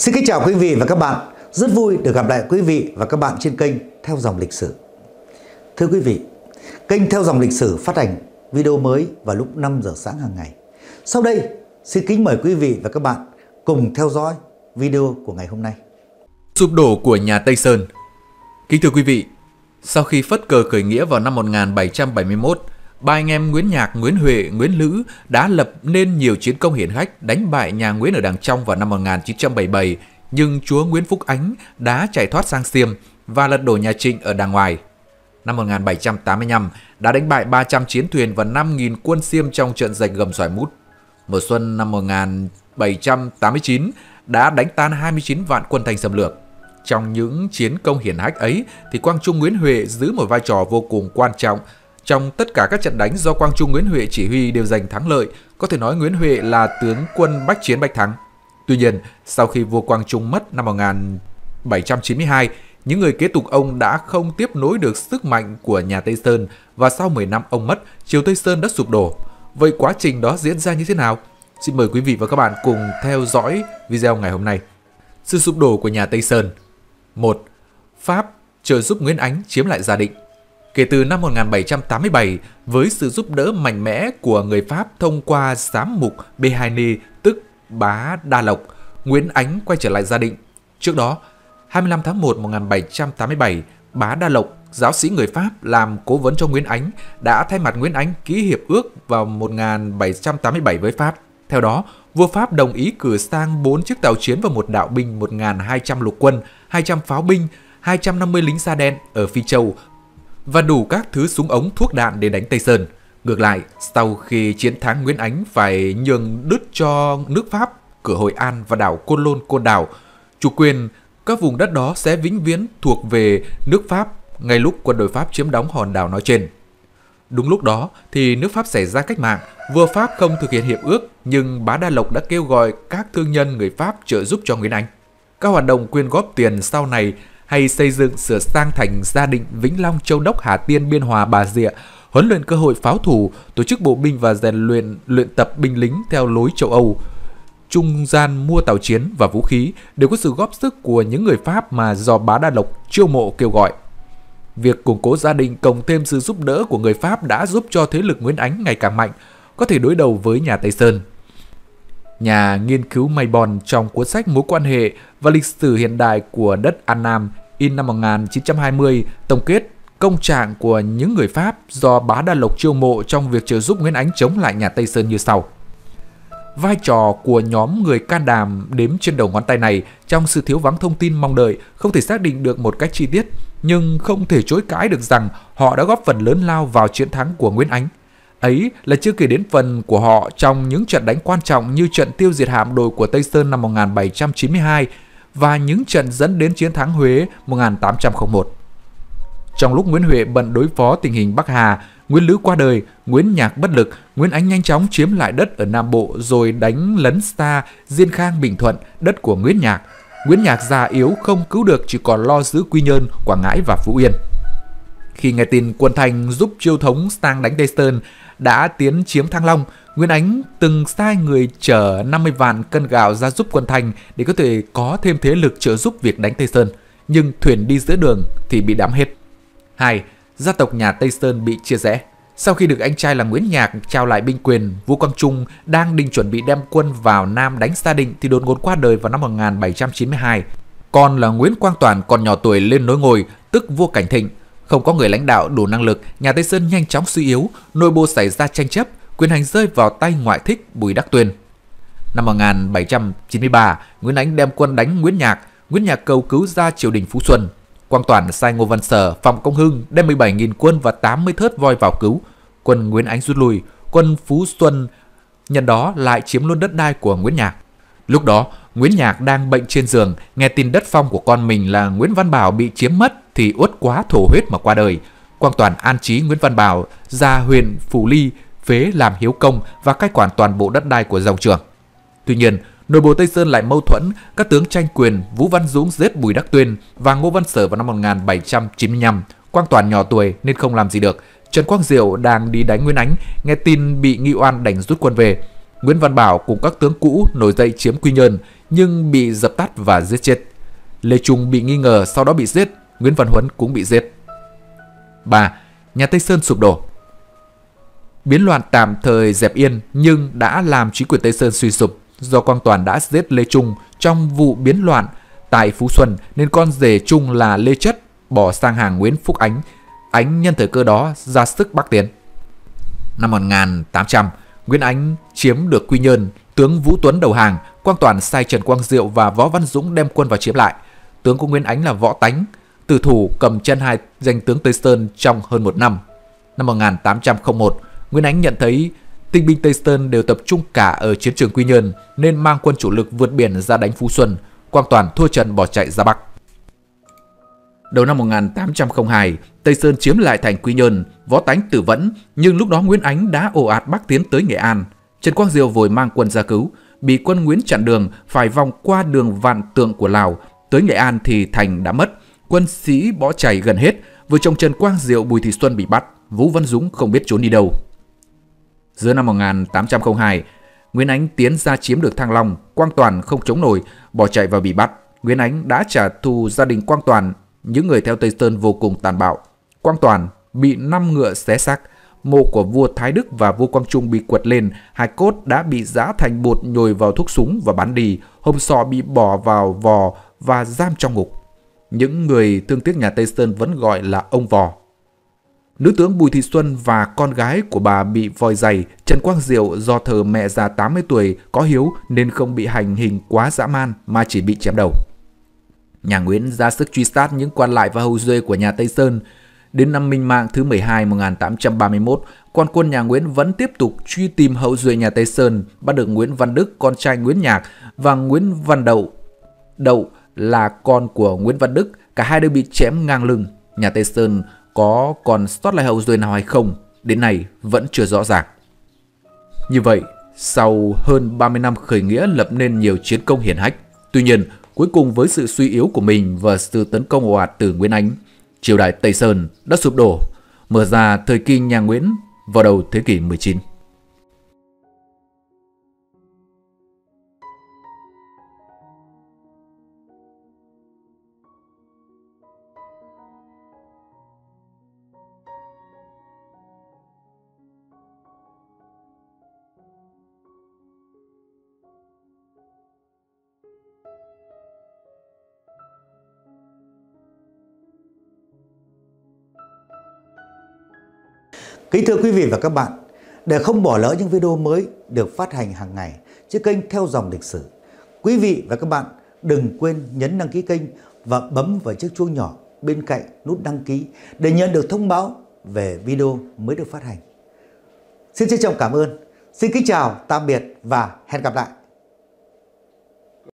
Xin kính chào quý vị và các bạn. Rất vui được gặp lại quý vị và các bạn trên kênh Theo dòng lịch sử. Thưa quý vị, kênh Theo dòng lịch sử phát hành video mới vào lúc 5 giờ sáng hàng ngày. Sau đây, xin kính mời quý vị và các bạn cùng theo dõi video của ngày hôm nay. Sụp đổ của nhà Tây Sơn Kính thưa quý vị, sau khi phất cờ khởi nghĩa vào năm 1771, ba anh em Nguyễn Nhạc, Nguyễn Huệ, Nguyễn Lữ đã lập nên nhiều chiến công hiển hách đánh bại nhà Nguyễn ở Đàng Trong vào năm 1977, nhưng chúa Nguyễn Phúc Ánh đã chạy thoát sang Xiêm và lật đổ nhà Trịnh ở Đàng Ngoài. Năm 1785 đã đánh bại 300 chiến thuyền và 5.000 quân Xiêm trong trận giành gầm xoài mút. Mùa xuân năm 1789 đã đánh tan 29 vạn quân thanh xâm lược. Trong những chiến công hiển hách ấy thì Quang Trung Nguyễn Huệ giữ một vai trò vô cùng quan trọng trong tất cả các trận đánh do Quang Trung Nguyễn Huệ chỉ huy đều giành thắng lợi, có thể nói Nguyễn Huệ là tướng quân bách chiến bách thắng. Tuy nhiên, sau khi vua Quang Trung mất năm 1792, những người kế tục ông đã không tiếp nối được sức mạnh của nhà Tây Sơn và sau 10 năm ông mất, triều Tây Sơn đã sụp đổ. Vậy quá trình đó diễn ra như thế nào? Xin mời quý vị và các bạn cùng theo dõi video ngày hôm nay. Sự sụp đổ của nhà Tây Sơn 1. Pháp trợ giúp Nguyễn Ánh chiếm lại gia định Kể từ năm 1787, với sự giúp đỡ mạnh mẽ của người Pháp thông qua giám mục Behani tức Bá Đa Lộc, Nguyễn Ánh quay trở lại gia định. Trước đó, 25 tháng 1 1787, Bá Đa Lộc, giáo sĩ người Pháp làm cố vấn cho Nguyễn Ánh, đã thay mặt Nguyễn Ánh ký hiệp ước vào 1787 với Pháp. Theo đó, vua Pháp đồng ý cử sang 4 chiếc tàu chiến và một đạo binh 1.200 lục quân, 200 pháo binh, 250 lính da đen ở Phi Châu và đủ các thứ súng ống thuốc đạn để đánh Tây Sơn. Ngược lại, sau khi chiến thắng Nguyễn Ánh phải nhường đứt cho nước Pháp, cửa Hội An và đảo Côn Lôn Côn Đảo, chủ quyền, các vùng đất đó sẽ vĩnh viễn thuộc về nước Pháp ngay lúc quân đội Pháp chiếm đóng hòn đảo nói trên. Đúng lúc đó thì nước Pháp xảy ra cách mạng, vua Pháp không thực hiện hiệp ước nhưng Bá Đa Lộc đã kêu gọi các thương nhân người Pháp trợ giúp cho Nguyễn Anh. Các hoạt động quyên góp tiền sau này hay xây dựng sửa sang thành gia định Vĩnh Long, Châu Đốc, Hà Tiên, Biên Hòa, Bà Rịa, huấn luyện cơ hội pháo thủ, tổ chức bộ binh và rèn luyện luyện tập binh lính theo lối châu Âu. Trung gian mua tàu chiến và vũ khí đều có sự góp sức của những người Pháp mà do Bá Đa Lộc chiêu mộ kêu gọi. Việc củng cố gia đình cộng thêm sự giúp đỡ của người Pháp đã giúp cho thế lực Nguyễn Ánh ngày càng mạnh, có thể đối đầu với nhà Tây Sơn nhà nghiên cứu Maybon trong cuốn sách Mối quan hệ và lịch sử hiện đại của đất An Nam in năm 1920 tổng kết công trạng của những người Pháp do Bá Đa Lộc chiêu mộ trong việc trợ giúp Nguyễn Ánh chống lại nhà Tây Sơn như sau. Vai trò của nhóm người can đàm đếm trên đầu ngón tay này trong sự thiếu vắng thông tin mong đợi không thể xác định được một cách chi tiết, nhưng không thể chối cãi được rằng họ đã góp phần lớn lao vào chiến thắng của Nguyễn Ánh. Ấy là chưa kể đến phần của họ trong những trận đánh quan trọng như trận tiêu diệt hạm đội của Tây Sơn năm 1792 và những trận dẫn đến chiến thắng Huế 1801. Trong lúc Nguyễn Huệ bận đối phó tình hình Bắc Hà, Nguyễn Lữ qua đời, Nguyễn Nhạc bất lực, Nguyễn Ánh nhanh chóng chiếm lại đất ở Nam Bộ rồi đánh lấn xa Diên Khang Bình Thuận, đất của Nguyễn Nhạc. Nguyễn Nhạc già yếu không cứu được chỉ còn lo giữ Quy Nhơn, Quảng Ngãi và Phú Yên. Khi nghe tin quân Thanh giúp chiêu thống sang đánh Tây Sơn, đã tiến chiếm Thăng Long, Nguyễn Ánh từng sai người chở 50 vạn cân gạo ra giúp quân Thành để có thể có thêm thế lực trợ giúp việc đánh Tây Sơn, nhưng thuyền đi giữa đường thì bị đắm hết. 2. Gia tộc nhà Tây Sơn bị chia rẽ. Sau khi được anh trai là Nguyễn Nhạc trao lại binh quyền, Vua Quang Trung đang định chuẩn bị đem quân vào Nam đánh Sa Định thì đột ngột qua đời vào năm 1792. Còn là Nguyễn Quang Toàn còn nhỏ tuổi lên nối ngôi tức vua Cảnh Thịnh, không có người lãnh đạo đủ năng lực, nhà Tây Sơn nhanh chóng suy yếu, nội bộ xảy ra tranh chấp, quyền hành rơi vào tay ngoại thích Bùi Đắc Tuyên. Năm 1793, Nguyễn Ánh đem quân đánh Nguyễn Nhạc, Nguyễn Nhạc cầu cứu ra triều đình Phú Xuân. Quang Toàn, sai Ngô Văn Sở, Phạm Công Hưng đem 17.000 quân và 80 thớt voi vào cứu. Quân Nguyễn Ánh rút lui, quân Phú Xuân nhân đó lại chiếm luôn đất đai của Nguyễn Nhạc. Lúc đó, Nguyễn Nhạc đang bệnh trên giường, nghe tin đất phong của con mình là Nguyễn Văn Bảo bị chiếm mất thì uất quá thổ huyết mà qua đời. Quang Toàn an trí Nguyễn Văn Bảo, ra huyện Phủ Ly, phế làm hiếu công và cai quản toàn bộ đất đai của dòng trường. Tuy nhiên, nội bộ Tây Sơn lại mâu thuẫn, các tướng tranh quyền Vũ Văn Dũng giết Bùi Đắc Tuyên và Ngô Văn Sở vào năm 1795. Quang Toàn nhỏ tuổi nên không làm gì được. Trần Quang Diệu đang đi đánh Nguyên Ánh, nghe tin bị nghi oan đành rút quân về. Nguyễn Văn Bảo cùng các tướng cũ nổi dậy chiếm Quy Nhơn nhưng bị dập tắt và giết chết. Lê Trung bị nghi ngờ sau đó bị giết, Nguyễn Văn Huấn cũng bị giết. 3. Nhà Tây Sơn sụp đổ Biến loạn tạm thời dẹp yên nhưng đã làm chính quyền Tây Sơn suy sụp do Quang Toàn đã giết Lê Trung trong vụ biến loạn tại Phú Xuân nên con rể Trung là Lê Chất bỏ sang hàng Nguyễn Phúc Ánh. Ánh nhân thời cơ đó ra sức bắc tiến. Năm 1800, Nguyễn Ánh chiếm được Quy Nhơn, tướng Vũ Tuấn đầu hàng, Quang Toàn sai Trần Quang Diệu và Võ Văn Dũng đem quân vào chiếm lại. Tướng của Nguyễn Ánh là Võ Tánh, tử thủ cầm chân hai danh tướng Tây Sơn trong hơn một năm. Năm 1801, Nguyễn Ánh nhận thấy tinh binh Tây Sơn đều tập trung cả ở chiến trường Quy Nhơn nên mang quân chủ lực vượt biển ra đánh Phú Xuân, Quang Toàn thua trận bỏ chạy ra Bắc. Đầu năm 1802, Tây Sơn chiếm lại thành Quy Nhơn, võ tánh tử vẫn, nhưng lúc đó Nguyễn Ánh đã ồ ạt bắc tiến tới Nghệ An. Trần Quang diêu vội mang quân ra cứu, bị quân Nguyễn chặn đường phải vòng qua đường vạn tượng của Lào, tới Nghệ An thì thành đã mất. Quân sĩ bỏ chạy gần hết, vừa trong Trần Quang Diệu Bùi Thị Xuân bị bắt, Vũ Văn Dũng không biết trốn đi đâu. Giữa năm 1802, Nguyễn Ánh tiến ra chiếm được Thăng Long, Quang Toàn không chống nổi, bỏ chạy và bị bắt. Nguyễn Ánh đã trả thù gia đình Quang Toàn, những người theo Tây Sơn vô cùng tàn bạo. Quang Toàn bị năm ngựa xé xác, mộ của vua Thái Đức và vua Quang Trung bị quật lên, hài cốt đã bị giã thành bột nhồi vào thuốc súng và bắn đi, hông sọ bị bỏ vào vò và giam trong ngục. Những người thương tiếc nhà Tây Sơn vẫn gọi là ông Vò. Nữ tướng Bùi Thị Xuân và con gái của bà bị vòi dày, Trần Quang Diệu do thờ mẹ già 80 tuổi có hiếu nên không bị hành hình quá dã man mà chỉ bị chém đầu. Nhà Nguyễn ra sức truy sát những quan lại và hầu duệ của nhà Tây Sơn. Đến năm Minh Mạng thứ 12 1831, quan quân nhà Nguyễn vẫn tiếp tục truy tìm hậu duệ nhà Tây Sơn, bắt được Nguyễn Văn Đức, con trai Nguyễn Nhạc và Nguyễn Văn Đậu. Đậu là con của Nguyễn Văn Đức, cả hai đều bị chém ngang lưng. Nhà Tây Sơn có còn sót lại hậu duệ nào hay không, đến nay vẫn chưa rõ ràng. Như vậy, sau hơn 30 năm khởi nghĩa lập nên nhiều chiến công hiển hách, tuy nhiên cuối cùng với sự suy yếu của mình và sự tấn công ồ ạt từ Nguyễn Ánh, triều đại Tây Sơn đã sụp đổ, mở ra thời kỳ nhà Nguyễn vào đầu thế kỷ 19. Kính thưa quý vị và các bạn, để không bỏ lỡ những video mới được phát hành hàng ngày trên kênh Theo Dòng Lịch Sử, quý vị và các bạn đừng quên nhấn đăng ký kênh và bấm vào chiếc chuông nhỏ bên cạnh nút đăng ký để nhận được thông báo về video mới được phát hành. Xin trân trọng cảm ơn, xin kính chào, tạm biệt và hẹn gặp lại.